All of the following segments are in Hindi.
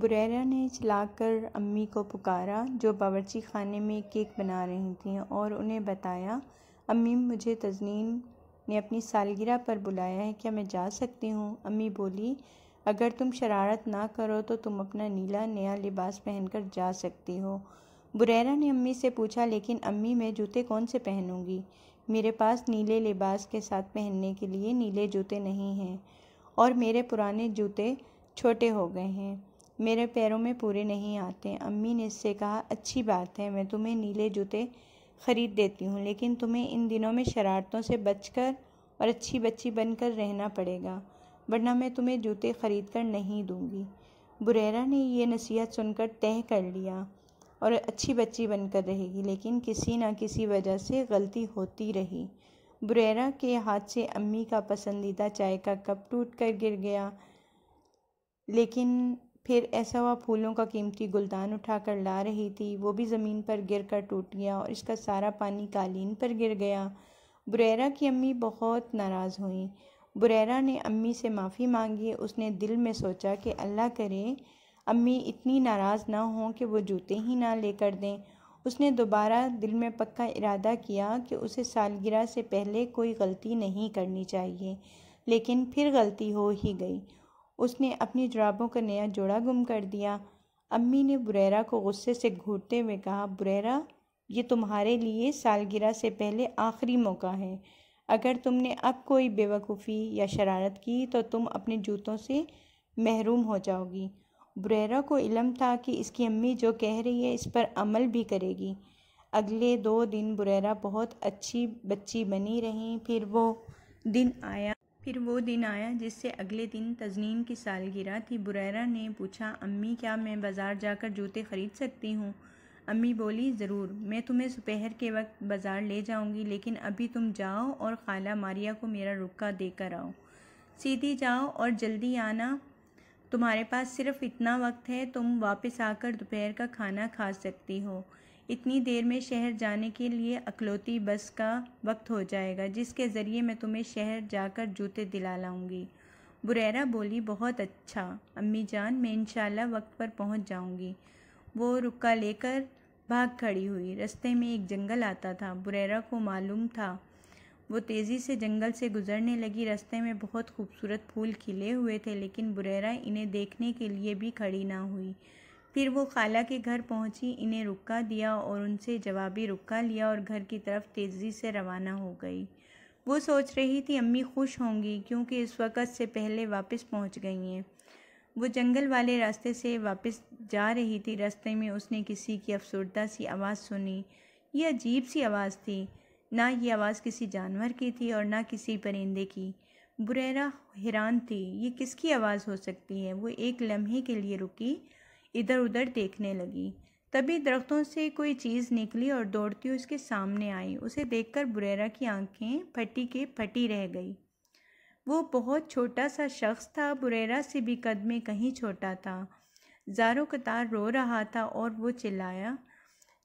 बुरैरा ने चिल्लाकर अम्मी को पुकारा जो बावर्ची खाने में केक बना रही थी और उन्हें बताया अम्मी मुझे तजनीन ने अपनी सालगिरह पर बुलाया है क्या मैं जा सकती हूँ अम्मी बोली अगर तुम शरारत ना करो तो तुम अपना नीला नया लिबास पहनकर जा सकती हो बुरैरा ने अम्मी से पूछा लेकिन अम्मी मैं जूते कौन से पहनूंगी मेरे पास नीले लिबास के साथ पहनने के लिए नीले जूते नहीं हैं और मेरे पुराने जूते छोटे हो गए हैं मेरे पैरों में पूरे नहीं आते अम्मी ने इससे कहा अच्छी बात है मैं तुम्हें नीले जूते ख़रीद देती हूँ लेकिन तुम्हें इन दिनों में शरारतों से बचकर और अच्छी बच्ची बनकर रहना पड़ेगा वरना मैं तुम्हें जूते ख़रीद कर नहीं दूँगी बुरेरा ने यह नसीहत सुनकर तय कर लिया और अच्छी बच्ची बनकर रहेगी लेकिन किसी ना किसी वजह से गलती होती रही बुरेरा के हाथ से अम्मी का पसंदीदा चाय का कप टूट कर गिर गया लेकिन फिर ऐसा हुआ फूलों का कीमती गुलदान उठाकर ला रही थी वो भी ज़मीन पर गिर कर टूट गया और इसका सारा पानी कालीन पर गिर गया बुरैरा की अम्मी बहुत नाराज़ हुई बुरैरा ने अम्मी से माफ़ी मांगी उसने दिल में सोचा कि अल्लाह करे अम्मी इतनी नाराज़ ना हों कि वो जूते ही ना लेकर दें उसने दोबारा दिल में पक्का इरादा किया कि उसे सालगिरह से पहले कोई गलती नहीं करनी चाहिए लेकिन फिर गलती हो ही गई उसने अपनी जुराबों का नया जोड़ा गुम कर दिया अम्मी ने बुरैरा को गुस्से से घूरते हुए कहा बुरेरा ये तुम्हारे लिए सालगिरह से पहले आखिरी मौका है अगर तुमने अब कोई बेवकूफ़ी या शरारत की तो तुम अपने जूतों से महरूम हो जाओगी बुरैरा को इलम था कि इसकी अम्मी जो कह रही है इस पर अमल भी करेगी अगले दो दिन बुरेरा बहुत अच्छी बच्ची बनी रही फिर वो दिन आया फिर वो दिन आया जिससे अगले दिन तजनीन की सालगिरह थी बुरैरा ने पूछा अम्मी क्या मैं बाज़ार जाकर जूते ख़रीद सकती हूँ अम्मी बोली ज़रूर मैं तुम्हें सुपहर के वक्त बाज़ार ले जाऊँगी लेकिन अभी तुम जाओ और खाला मारिया को मेरा रुका देकर आओ सीधी जाओ और जल्दी आना तुम्हारे पास सिर्फ इतना वक्त है तुम वापस आकर दोपहर का खाना खा सकती हो इतनी देर में शहर जाने के लिए अकलौती बस का वक्त हो जाएगा जिसके ज़रिए मैं तुम्हें शहर जाकर जूते दिला लाऊंगी बुरैरा बोली बहुत अच्छा अम्मी जान मैं इंशाल्लाह वक्त पर पहुंच जाऊंगी वो रुका लेकर भाग खड़ी हुई रास्ते में एक जंगल आता था बुरैरा को मालूम था वो तेज़ी से जंगल से गुजरने लगी रास्ते में बहुत खूबसूरत फूल खिले हुए थे लेकिन बुरैरा इन्हें देखने के लिए भी खड़ी ना हुई फिर वो खाला के घर पहुंची इन्हें रुका दिया और उनसे जवाबी रुका लिया और घर की तरफ तेज़ी से रवाना हो गई वो सोच रही थी अम्मी खुश होंगी क्योंकि इस वक़्त से पहले वापस पहुंच गई हैं वो जंगल वाले रास्ते से वापस जा रही थी रास्ते में उसने किसी की अफसरदा सी आवाज़ सुनी ये अजीब सी आवाज़ थी ना ये आवाज़ किसी जानवर की थी और ना किसी परिंदे की बुरेरा हैरान थी ये किसकी आवाज़ हो सकती है वो एक लम्हे के लिए रुकी इधर उधर देखने लगी तभी दरख्तों से कोई चीज़ निकली और दौड़ती उसके सामने आई उसे देखकर बुरेरा की आंखें फटी के फटी रह गई वो बहुत छोटा सा शख्स था बुरेरा से भी कद में कहीं छोटा था जारो कतार रो रहा था और वो चिल्लाया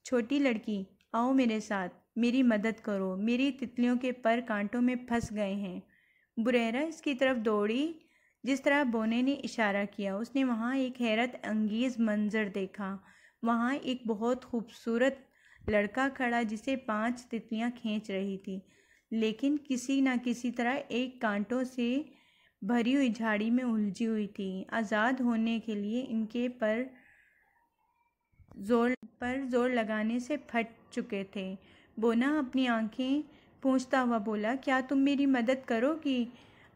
छोटी लड़की आओ मेरे साथ मेरी मदद करो मेरी तितलियों के पर कांटों में फंस गए हैं बुरेरा इसकी तरफ दौड़ी जिस तरह बोने ने इशारा किया उसने वहाँ एक हैरत अंगेज़ मंज़र देखा वहाँ एक बहुत खूबसूरत लड़का खड़ा जिसे पांच तितलियाँ खींच रही थी लेकिन किसी न किसी तरह एक कांटों से भरी हुई झाड़ी में उलझी हुई थी आज़ाद होने के लिए इनके पर जोर पर जोर लगाने से फट चुके थे बोना अपनी आंखें पूछता हुआ बोला क्या तुम मेरी मदद करोगी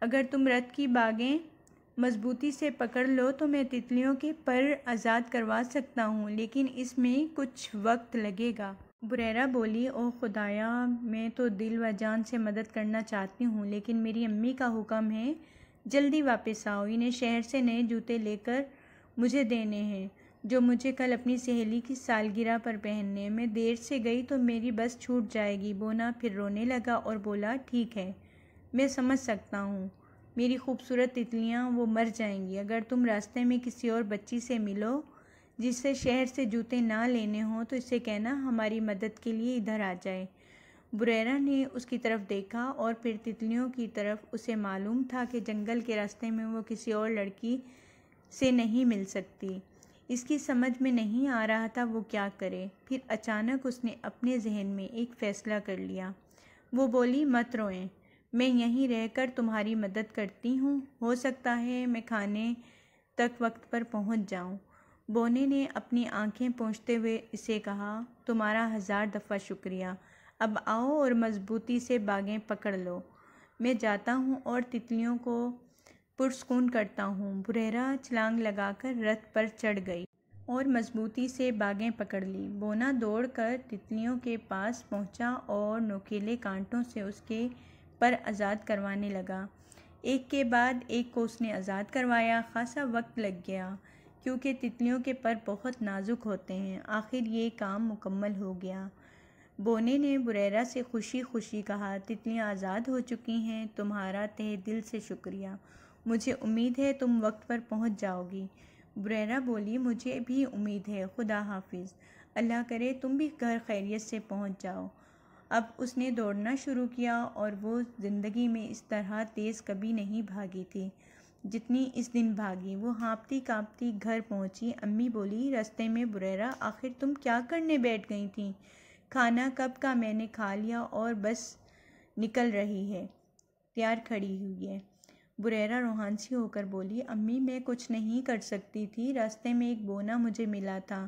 अगर तुम रथ की बागें मजबूती से पकड़ लो तो मैं तितलियों के पर आज़ाद करवा सकता हूँ लेकिन इसमें कुछ वक्त लगेगा बुरैरा बोली ओ खुदाया मैं तो दिल व जान से मदद करना चाहती हूँ लेकिन मेरी अम्मी का हुक्म है जल्दी वापस आओ इन्हें शहर से नए जूते लेकर मुझे देने हैं जो मुझे कल अपनी सहेली की सालगिरह पर पहनने में देर से गई तो मेरी बस छूट जाएगी बोना फिर रोने लगा और बोला ठीक है मैं समझ सकता हूँ मेरी खूबसूरत तितलियाँ वो मर जाएंगी अगर तुम रास्ते में किसी और बच्ची से मिलो जिससे शहर से जूते ना लेने हों तो इससे कहना हमारी मदद के लिए इधर आ जाए बुरेरा ने उसकी तरफ़ देखा और फिर तितलियों की तरफ उसे मालूम था कि जंगल के रास्ते में वो किसी और लड़की से नहीं मिल सकती इसकी समझ में नहीं आ रहा था वो क्या करे फिर अचानक उसने अपने जहन में एक फ़ैसला कर लिया वो बोली मत रोएं मैं यहीं रहकर तुम्हारी मदद करती हूँ हो सकता है मैं खाने तक वक्त पर पहुँच जाऊँ बोने ने अपनी आंखें पहुँचते हुए इसे कहा तुम्हारा हज़ार दफ़ा शुक्रिया अब आओ और मजबूती से बागें पकड़ लो मैं जाता हूँ और तितलियों को पुरस्कून करता हूँ बुरेरा छलांग लगाकर रथ पर चढ़ गई और मजबूती से बागें पकड़ ली बोना दौड़कर तितलियों के पास पहुँचा और नोकीले कांटों से उसके पर आज़ाद करवाने लगा एक के बाद एक को उसने आज़ाद करवाया खासा वक्त लग गया क्योंकि तितलियों के पर बहुत नाजुक होते हैं आखिर ये काम मुकम्मल हो गया बोने ने बुरेरा से खुशी खुशी कहा तितलियाँ आज़ाद हो चुकी हैं तुम्हारा तह दिल से शुक्रिया मुझे उम्मीद है तुम वक्त पर पहुंच जाओगी बुरेरा बोली मुझे भी उम्मीद है खुदा हाफिज़ अल्लाह करे तुम भी घर खैरियत से पहुंच जाओ अब उसने दौड़ना शुरू किया और वो ज़िंदगी में इस तरह तेज़ कभी नहीं भागी थी जितनी इस दिन भागी वो हाँपती कांपती घर पहुंची अम्मी बोली रास्ते में बुरेरा आखिर तुम क्या करने बैठ गई थी खाना कब का मैंने खा लिया और बस निकल रही है तैयार खड़ी हुई है बुरेरा रोहानसी होकर बोली अम्मी मैं कुछ नहीं कर सकती थी रास्ते में एक बोना मुझे मिला था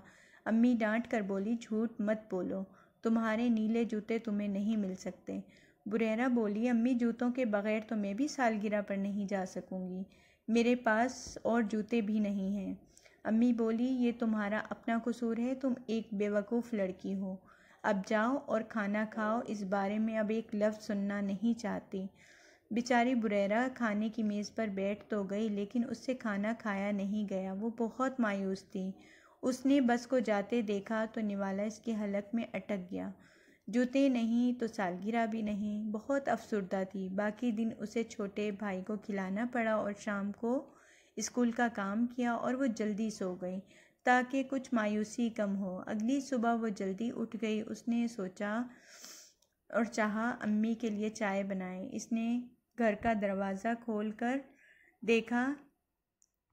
अम्मी डांट कर बोली झूठ मत बोलो तुम्हारे नीले जूते तुम्हें नहीं मिल सकते बुरेरा बोली अम्मी जूतों के बगैर तो मैं भी सालगिरह पर नहीं जा सकूंगी मेरे पास और जूते भी नहीं हैं अम्मी बोली ये तुम्हारा अपना कसूर है तुम एक बेवकूफ़ लड़की हो अब जाओ और खाना खाओ इस बारे में अब एक लफ्ज़ सुनना नहीं चाहती बेचारी बुरेरा खाने की मेज़ पर बैठ तो गई लेकिन उससे खाना खाया नहीं गया वो बहुत मायूस थी उसने बस को जाते देखा तो निवाला इसकी हलक में अटक गया जूते नहीं तो सालगिरह भी नहीं बहुत अफसरदा थी बाकी दिन उसे छोटे भाई को खिलाना पड़ा और शाम को स्कूल का काम किया और वो जल्दी सो गई ताकि कुछ मायूसी कम हो अगली सुबह वो जल्दी उठ गई उसने सोचा और चाहा अम्मी के लिए चाय बनाए इसने घर का दरवाज़ा खोल कर देखा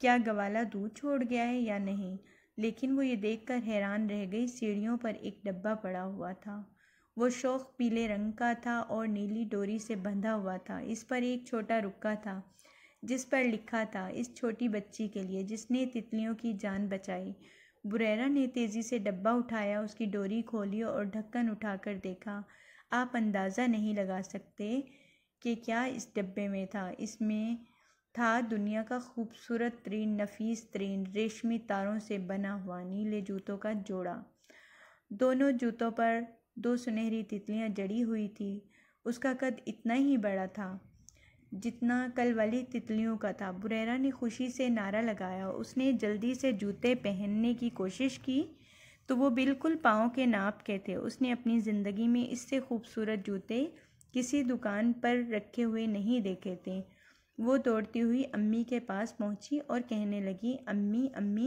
क्या गवाला दूध छोड़ गया है या नहीं लेकिन वो ये देखकर हैरान रह गई सीढ़ियों पर एक डब्बा पड़ा हुआ था वो शौक पीले रंग का था और नीली डोरी से बंधा हुआ था इस पर एक छोटा रुक्का था जिस पर लिखा था इस छोटी बच्ची के लिए जिसने तितलियों की जान बचाई बुरैरा ने तेज़ी से डब्बा उठाया उसकी डोरी खोली और ढक्कन उठाकर देखा आप अंदाज़ा नहीं लगा सकते कि क्या इस डब्बे में था इसमें था दुनिया का खूबसूरत तरीन नफीस तरीन रेशमी तारों से बना हुआ नीले जूतों का जोड़ा दोनों जूतों पर दो सुनहरी तितलियाँ जड़ी हुई थी उसका कद इतना ही बड़ा था जितना कल वाली तितलियों का था बुरेरा ने खुशी से नारा लगाया उसने जल्दी से जूते पहनने की कोशिश की तो वो बिल्कुल पाँव के नाप के थे उसने अपनी ज़िंदगी में इससे खूबसूरत जूते किसी दुकान पर रखे हुए नहीं देखे थे वो दौड़ती हुई अम्मी के पास पहुंची और कहने लगी अम्मी अम्मी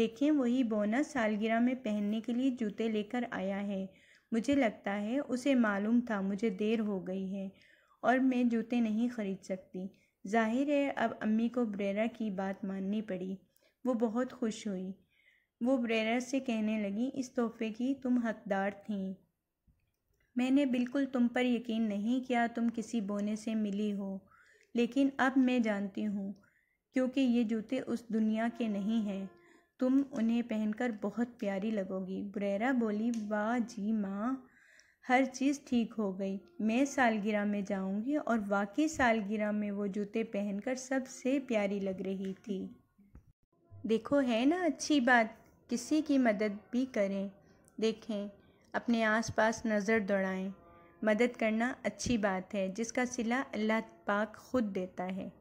देखें वही बोना सालगिरह में पहनने के लिए जूते लेकर आया है मुझे लगता है उसे मालूम था मुझे देर हो गई है और मैं जूते नहीं खरीद सकती जाहिर है अब अम्मी को ब्रेरा की बात माननी पड़ी वो बहुत खुश हुई वो ब्रेरा से कहने लगी इस तोहफे की तुम हकदार थीं मैंने बिल्कुल तुम पर यकीन नहीं किया तुम किसी बोने से मिली हो लेकिन अब मैं जानती हूँ क्योंकि ये जूते उस दुनिया के नहीं हैं तुम उन्हें पहनकर बहुत प्यारी लगोगी बुरेरा बोली वाह जी माँ हर चीज़ ठीक हो गई मैं सालगिरह में जाऊंगी और वाकई सालगिरह में वो जूते पहनकर सबसे प्यारी लग रही थी देखो है ना अच्छी बात किसी की मदद भी करें देखें अपने आसपास नज़र दौड़ाएं मदद करना अच्छी बात है जिसका सिला अल्लाह पाक खुद देता है